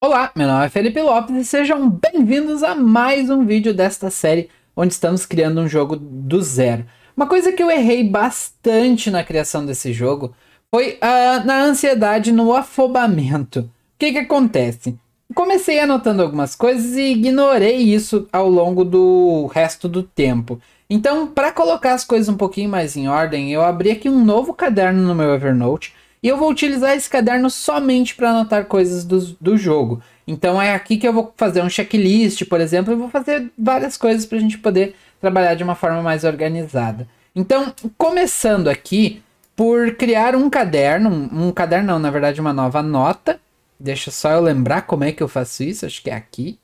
Olá, meu nome é Felipe Lopes e sejam bem-vindos a mais um vídeo desta série onde estamos criando um jogo do zero. Uma coisa que eu errei bastante na criação desse jogo foi uh, na ansiedade, no afobamento. O que que acontece? Comecei anotando algumas coisas e ignorei isso ao longo do resto do tempo. Então, para colocar as coisas um pouquinho mais em ordem, eu abri aqui um novo caderno no meu Evernote e eu vou utilizar esse caderno somente para anotar coisas do, do jogo. Então é aqui que eu vou fazer um checklist, por exemplo, e vou fazer várias coisas para a gente poder trabalhar de uma forma mais organizada. Então, começando aqui por criar um caderno, um, um caderno não, na verdade uma nova nota. Deixa só eu lembrar como é que eu faço isso, acho que é aqui.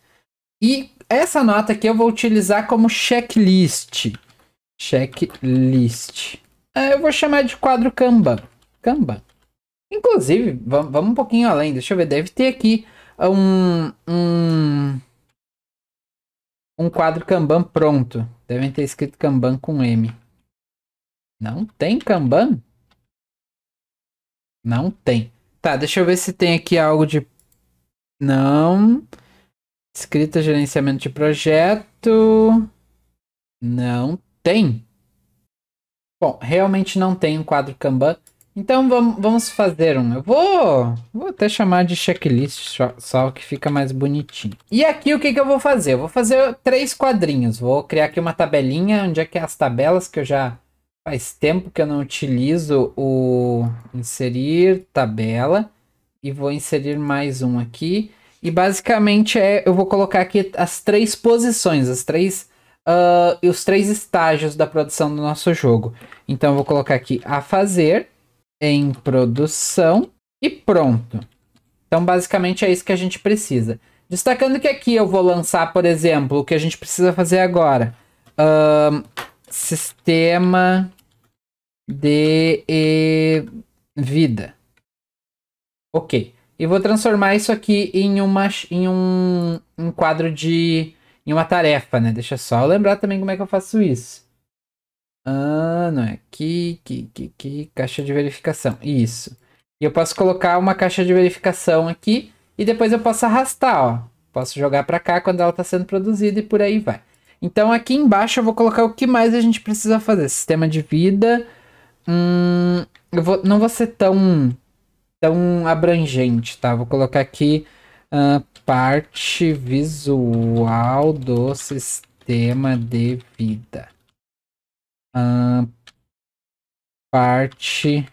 E essa nota aqui eu vou utilizar como checklist. Checklist. É, eu vou chamar de quadro Kanban. Kanban. Inclusive, vamos um pouquinho além. Deixa eu ver, deve ter aqui ah, um, um, um quadro Kanban pronto. Devem ter escrito Kanban com M. Não tem Kanban? Não tem. Tá, deixa eu ver se tem aqui algo de... Não. Escrita, gerenciamento de projeto... Não tem. Bom, realmente não tem um quadro Kanban. Então vamos, fazer um. Eu vou, vou até chamar de checklist só que fica mais bonitinho. E aqui o que, que eu vou fazer? Eu vou fazer três quadrinhos. Vou criar aqui uma tabelinha onde é que é as tabelas que eu já faz tempo que eu não utilizo o inserir tabela e vou inserir mais um aqui. E basicamente é eu vou colocar aqui as três posições, as três uh, os três estágios da produção do nosso jogo. Então eu vou colocar aqui a fazer em produção e pronto. Então, basicamente é isso que a gente precisa. Destacando que aqui eu vou lançar, por exemplo, o que a gente precisa fazer agora. sistema de vida. Ok. E vou transformar isso aqui em, uma, em um, um quadro de... em uma tarefa, né? Deixa só eu lembrar também como é que eu faço isso. Ah, não é aqui, aqui, aqui, aqui, caixa de verificação, isso. E eu posso colocar uma caixa de verificação aqui e depois eu posso arrastar, ó. Posso jogar para cá quando ela está sendo produzida e por aí vai. Então aqui embaixo eu vou colocar o que mais a gente precisa fazer. Sistema de vida. Hum, eu vou, não vou ser tão, tão abrangente, tá? Vou colocar aqui uh, parte visual do sistema de vida. Ah, parte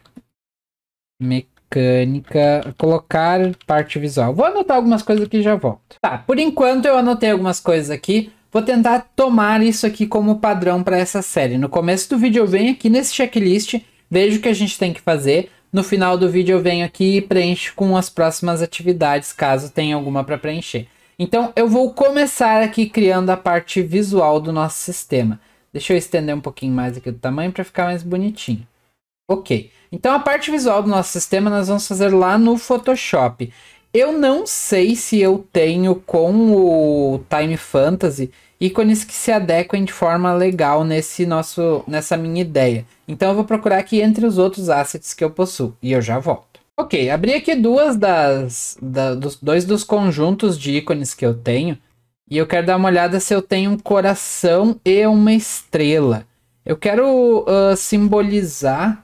mecânica, colocar parte visual. Vou anotar algumas coisas aqui e já volto. Tá, por enquanto eu anotei algumas coisas aqui. Vou tentar tomar isso aqui como padrão para essa série. No começo do vídeo eu venho aqui nesse checklist, vejo o que a gente tem que fazer. No final do vídeo eu venho aqui e preencho com as próximas atividades, caso tenha alguma para preencher. Então eu vou começar aqui criando a parte visual do nosso sistema. Deixa eu estender um pouquinho mais aqui do tamanho para ficar mais bonitinho. Ok, então a parte visual do nosso sistema nós vamos fazer lá no Photoshop. Eu não sei se eu tenho com o Time Fantasy ícones que se adequem de forma legal nesse nosso, nessa minha ideia. Então eu vou procurar aqui entre os outros assets que eu possuo e eu já volto. Ok, abri aqui duas das, da, dos, dois dos conjuntos de ícones que eu tenho. E eu quero dar uma olhada se eu tenho um coração e uma estrela. Eu quero uh, simbolizar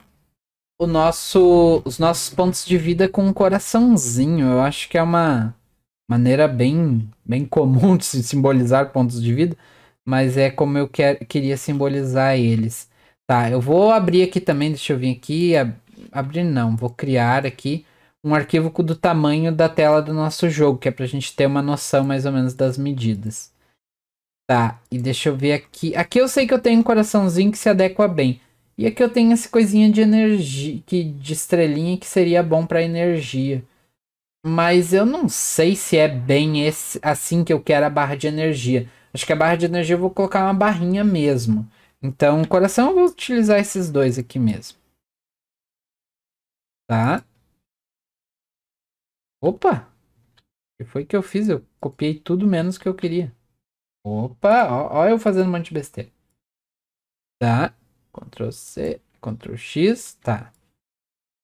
o nosso, os nossos pontos de vida com um coraçãozinho. Eu acho que é uma maneira bem, bem comum de simbolizar pontos de vida, mas é como eu quer, queria simbolizar eles. Tá, eu vou abrir aqui também, deixa eu vir aqui, ab abrir não, vou criar aqui um arquivo do tamanho da tela do nosso jogo, que é para a gente ter uma noção mais ou menos das medidas. Tá, e deixa eu ver aqui. Aqui eu sei que eu tenho um coraçãozinho que se adequa bem. E aqui eu tenho essa coisinha de energia, que, de estrelinha que seria bom para energia. Mas eu não sei se é bem esse, assim que eu quero a barra de energia. Acho que a barra de energia eu vou colocar uma barrinha mesmo. Então, coração, eu vou utilizar esses dois aqui mesmo. Tá? Opa! O que foi que eu fiz? Eu copiei tudo menos que eu queria. Opa! Olha eu fazendo um monte de besteira. Tá. Ctrl C, Ctrl X, tá.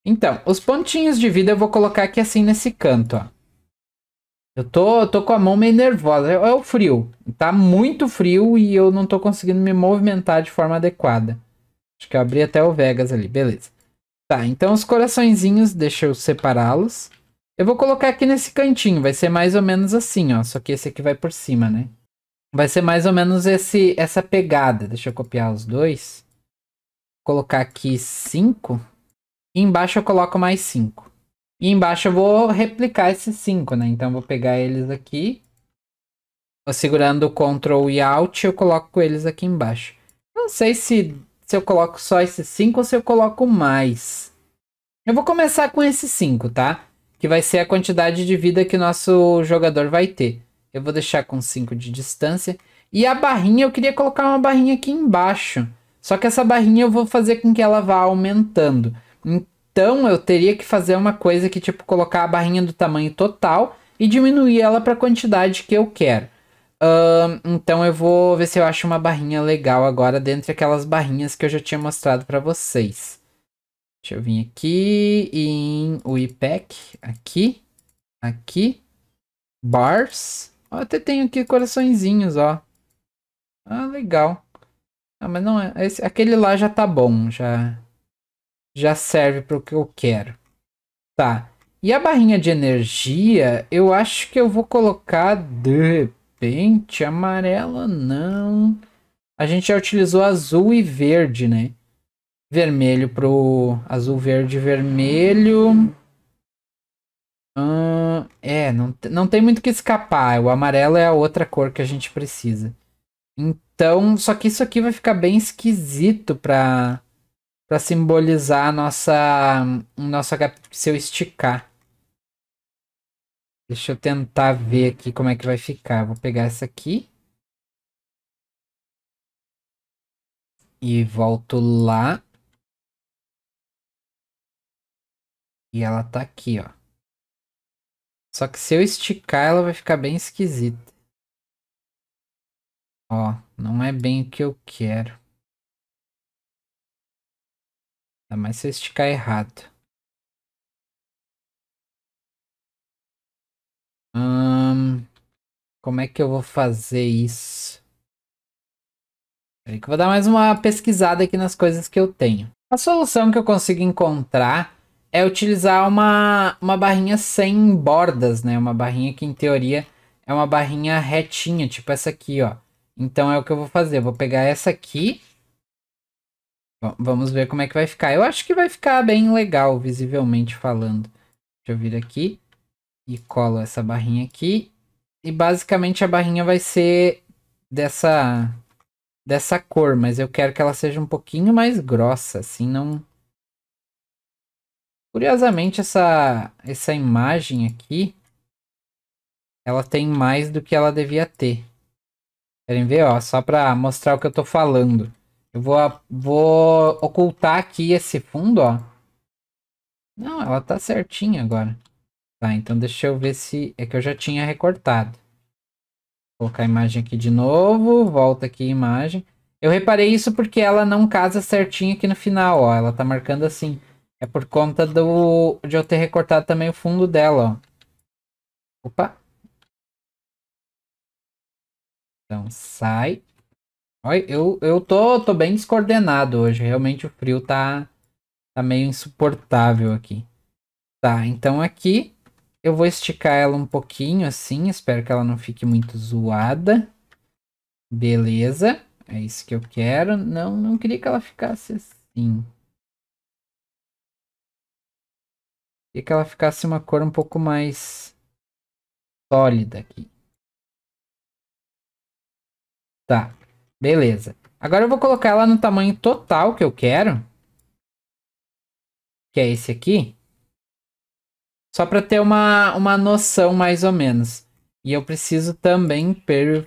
Então, os pontinhos de vida eu vou colocar aqui assim nesse canto, ó. Eu tô, tô com a mão meio nervosa. É, é o frio. Tá muito frio e eu não tô conseguindo me movimentar de forma adequada. Acho que eu abri até o Vegas ali. Beleza. Tá, então os coraçõezinhos, deixa eu separá-los. Eu vou colocar aqui nesse cantinho, vai ser mais ou menos assim, ó. Só que esse aqui vai por cima, né? Vai ser mais ou menos esse, essa pegada. Deixa eu copiar os dois. Vou colocar aqui 5. E embaixo eu coloco mais 5. E embaixo eu vou replicar esses 5, né? Então eu vou pegar eles aqui. Vou segurando Ctrl e Alt, eu coloco eles aqui embaixo. Não sei se, se eu coloco só esses 5 ou se eu coloco mais. Eu vou começar com esses 5, tá? que vai ser a quantidade de vida que nosso jogador vai ter. Eu vou deixar com 5 de distância. E a barrinha, eu queria colocar uma barrinha aqui embaixo. Só que essa barrinha eu vou fazer com que ela vá aumentando. Então eu teria que fazer uma coisa que tipo colocar a barrinha do tamanho total e diminuir ela para a quantidade que eu quero. Uh, então eu vou ver se eu acho uma barrinha legal agora dentre aquelas barrinhas que eu já tinha mostrado para vocês. Deixa eu vir aqui em WIPAC, aqui, aqui, bars. Ó, até tenho aqui coraçõezinhos, ó. Ah, legal. Ah, mas não é, esse, aquele lá já tá bom, já já serve para o que eu quero. Tá. E a barrinha de energia, eu acho que eu vou colocar de repente amarela não. A gente já utilizou azul e verde, né? vermelho pro azul, verde, vermelho. Hum, é, não, não tem muito que escapar. O amarelo é a outra cor que a gente precisa. Então, só que isso aqui vai ficar bem esquisito para para simbolizar a nossa o nosso HP se eu esticar. Deixa eu tentar ver aqui como é que vai ficar. Vou pegar essa aqui. E volto lá. E ela tá aqui, ó. Só que se eu esticar, ela vai ficar bem esquisita. Ó, não é bem o que eu quero. Ainda mais se eu esticar errado. Hum, como é que eu vou fazer isso? Peraí que eu vou dar mais uma pesquisada aqui nas coisas que eu tenho. A solução que eu consigo encontrar é utilizar uma, uma barrinha sem bordas, né? Uma barrinha que, em teoria, é uma barrinha retinha, tipo essa aqui, ó. Então, é o que eu vou fazer. Eu vou pegar essa aqui. Bom, vamos ver como é que vai ficar. Eu acho que vai ficar bem legal, visivelmente falando. Deixa eu vir aqui e colo essa barrinha aqui. E, basicamente, a barrinha vai ser dessa, dessa cor, mas eu quero que ela seja um pouquinho mais grossa, assim não Curiosamente, essa, essa imagem aqui, ela tem mais do que ela devia ter. Querem ver? Ó, só para mostrar o que eu tô falando. Eu vou, vou ocultar aqui esse fundo, ó. Não, ela tá certinha agora. Tá, então deixa eu ver se... É que eu já tinha recortado. Vou colocar a imagem aqui de novo. Volta aqui a imagem. Eu reparei isso porque ela não casa certinho aqui no final, ó. Ela tá marcando assim. É por conta do de eu ter recortado também o fundo dela, ó. Opa. Então sai. Olha, eu, eu tô, tô bem descoordenado hoje. Realmente o frio tá, tá meio insuportável aqui. Tá, então aqui eu vou esticar ela um pouquinho assim. Espero que ela não fique muito zoada. Beleza. É isso que eu quero. Não, não queria que ela ficasse assim. E que ela ficasse uma cor um pouco mais sólida aqui. Tá, beleza. Agora eu vou colocar ela no tamanho total que eu quero. Que é esse aqui. Só para ter uma, uma noção mais ou menos. E eu preciso também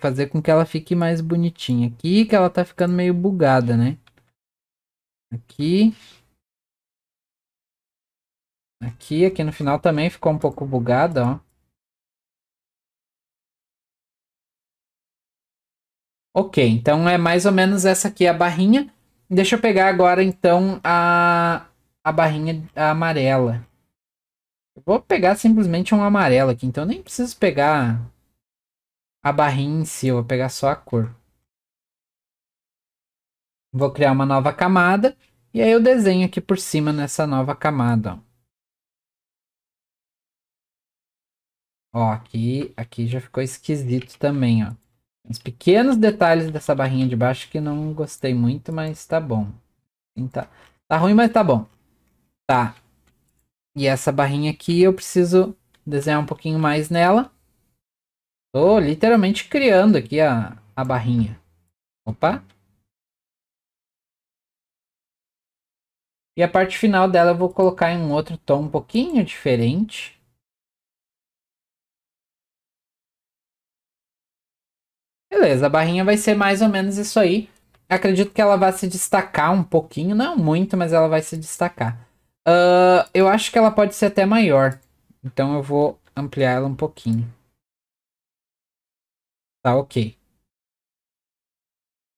fazer com que ela fique mais bonitinha. Aqui que ela tá ficando meio bugada, né? Aqui. Aqui, aqui no final também ficou um pouco bugada, ó. Ok, então é mais ou menos essa aqui a barrinha. Deixa eu pegar agora, então, a, a barrinha amarela. Eu vou pegar simplesmente um amarelo aqui, então nem preciso pegar a barrinha em si, eu vou pegar só a cor. Vou criar uma nova camada e aí eu desenho aqui por cima nessa nova camada, ó. Ó, aqui, aqui já ficou esquisito também, ó. Uns pequenos detalhes dessa barrinha de baixo que não gostei muito, mas tá bom. Tá, tá ruim, mas tá bom. Tá. E essa barrinha aqui eu preciso desenhar um pouquinho mais nela. Tô literalmente criando aqui a, a barrinha. Opa. E a parte final dela eu vou colocar em um outro tom um pouquinho diferente. Beleza, a barrinha vai ser mais ou menos isso aí. Acredito que ela vai se destacar um pouquinho, não muito, mas ela vai se destacar. Uh, eu acho que ela pode ser até maior, então eu vou ampliar ela um pouquinho. Tá ok.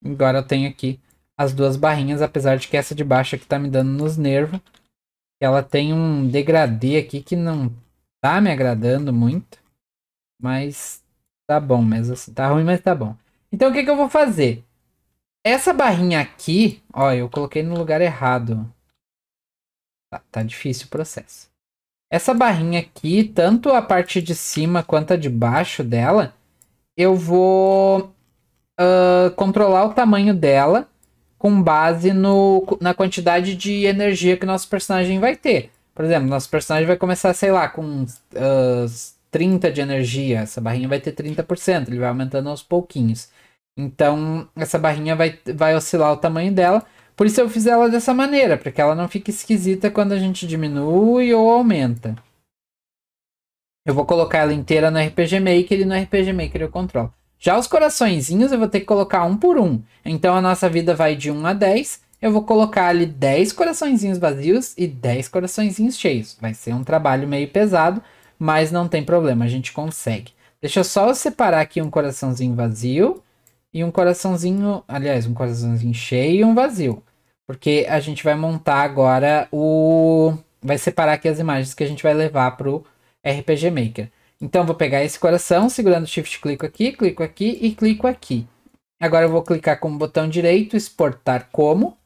Agora eu tenho aqui as duas barrinhas, apesar de que essa de baixo aqui tá me dando nos nervos. Ela tem um degradê aqui que não tá me agradando muito, mas Tá bom, mas assim, tá ruim, mas tá bom. Então o que, que eu vou fazer? Essa barrinha aqui, ó, eu coloquei no lugar errado. Tá, tá difícil o processo. Essa barrinha aqui, tanto a parte de cima quanto a de baixo dela, eu vou uh, controlar o tamanho dela com base no, na quantidade de energia que nosso personagem vai ter. Por exemplo, nosso personagem vai começar, sei lá, com uh, 30 de energia, essa barrinha vai ter 30%, ele vai aumentando aos pouquinhos. Então, essa barrinha vai, vai oscilar o tamanho dela. Por isso eu fiz ela dessa maneira, para que ela não fique esquisita quando a gente diminui ou aumenta. Eu vou colocar ela inteira no RPG Maker e no RPG Maker eu controlo. Já os coraçõezinhos eu vou ter que colocar um por um. Então a nossa vida vai de 1 a 10. Eu vou colocar ali 10 coraçõezinhos vazios e 10 coraçõezinhos cheios. Vai ser um trabalho meio pesado, mas não tem problema, a gente consegue. Deixa eu só separar aqui um coraçãozinho vazio e um coraçãozinho, aliás, um coraçãozinho cheio e um vazio. Porque a gente vai montar agora o... Vai separar aqui as imagens que a gente vai levar pro RPG Maker. Então, vou pegar esse coração, segurando o shift, clico aqui, clico aqui e clico aqui. Agora eu vou clicar com o botão direito, exportar como.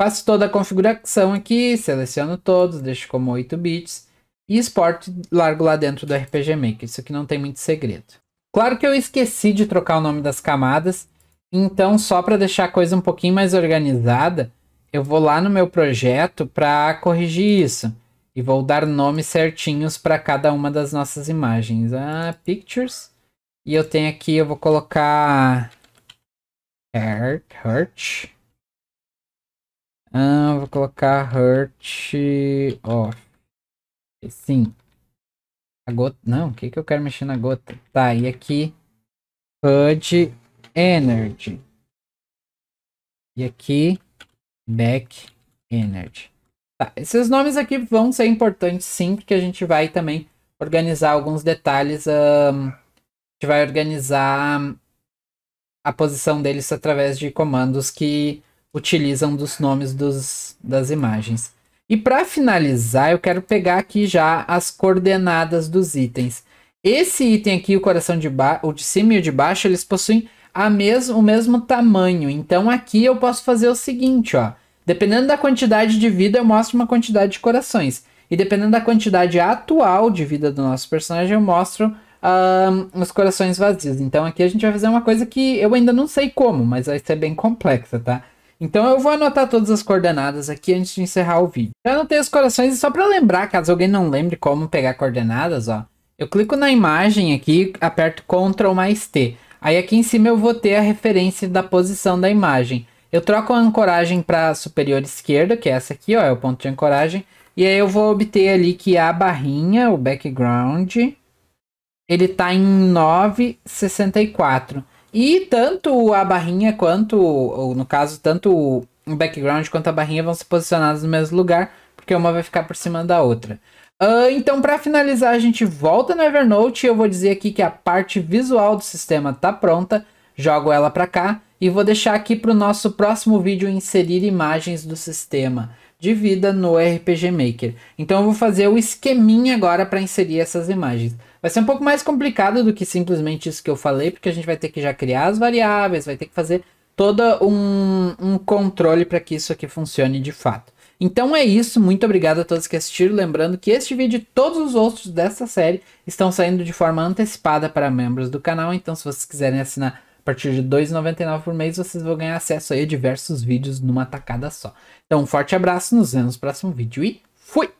Faço toda a configuração aqui, seleciono todos, deixo como 8 bits e exporto e largo lá dentro do RPG Maker. Isso aqui não tem muito segredo. Claro que eu esqueci de trocar o nome das camadas, então só para deixar a coisa um pouquinho mais organizada, eu vou lá no meu projeto para corrigir isso e vou dar nomes certinhos para cada uma das nossas imagens. Ah, pictures. E eu tenho aqui, eu vou colocar hurt, hurt. Ah, vou colocar hurt off. Sim. A gota. Não, o que, que eu quero mexer na gota? Tá, e aqui. HUD energy. E aqui. Back energy. Tá, esses nomes aqui vão ser importantes sim, porque a gente vai também organizar alguns detalhes. Um, a gente vai organizar a posição deles através de comandos que utilizam dos nomes dos, das imagens. E para finalizar, eu quero pegar aqui já as coordenadas dos itens. Esse item aqui, o coração de baixo, o de cima e o de baixo, eles possuem a mes o mesmo tamanho. Então aqui eu posso fazer o seguinte, ó. Dependendo da quantidade de vida, eu mostro uma quantidade de corações. E dependendo da quantidade atual de vida do nosso personagem, eu mostro um, os corações vazios. Então aqui a gente vai fazer uma coisa que eu ainda não sei como, mas vai ser bem complexa, tá? Então eu vou anotar todas as coordenadas aqui antes de encerrar o vídeo. Já anotei os corações e só para lembrar, caso alguém não lembre como pegar coordenadas, ó. Eu clico na imagem aqui, aperto Ctrl mais T. Aí aqui em cima eu vou ter a referência da posição da imagem. Eu troco a ancoragem para superior esquerda, que é essa aqui, ó, é o ponto de ancoragem. E aí eu vou obter ali que a barrinha, o background, ele tá em 9,64. E tanto a barrinha quanto, ou no caso, tanto o background quanto a barrinha vão se posicionadas no mesmo lugar, porque uma vai ficar por cima da outra. Uh, então, para finalizar, a gente volta no Evernote e eu vou dizer aqui que a parte visual do sistema está pronta, jogo ela para cá e vou deixar aqui para o nosso próximo vídeo inserir imagens do sistema de vida no RPG Maker. Então eu vou fazer o esqueminha agora para inserir essas imagens. Vai ser um pouco mais complicado do que simplesmente isso que eu falei, porque a gente vai ter que já criar as variáveis, vai ter que fazer todo um, um controle para que isso aqui funcione de fato. Então é isso, muito obrigado a todos que assistiram. Lembrando que este vídeo e todos os outros dessa série estão saindo de forma antecipada para membros do canal, então se vocês quiserem assinar a partir de 2,99 por mês vocês vão ganhar acesso a diversos vídeos numa tacada só. Então, um forte abraço, nos vemos no próximo vídeo e fui!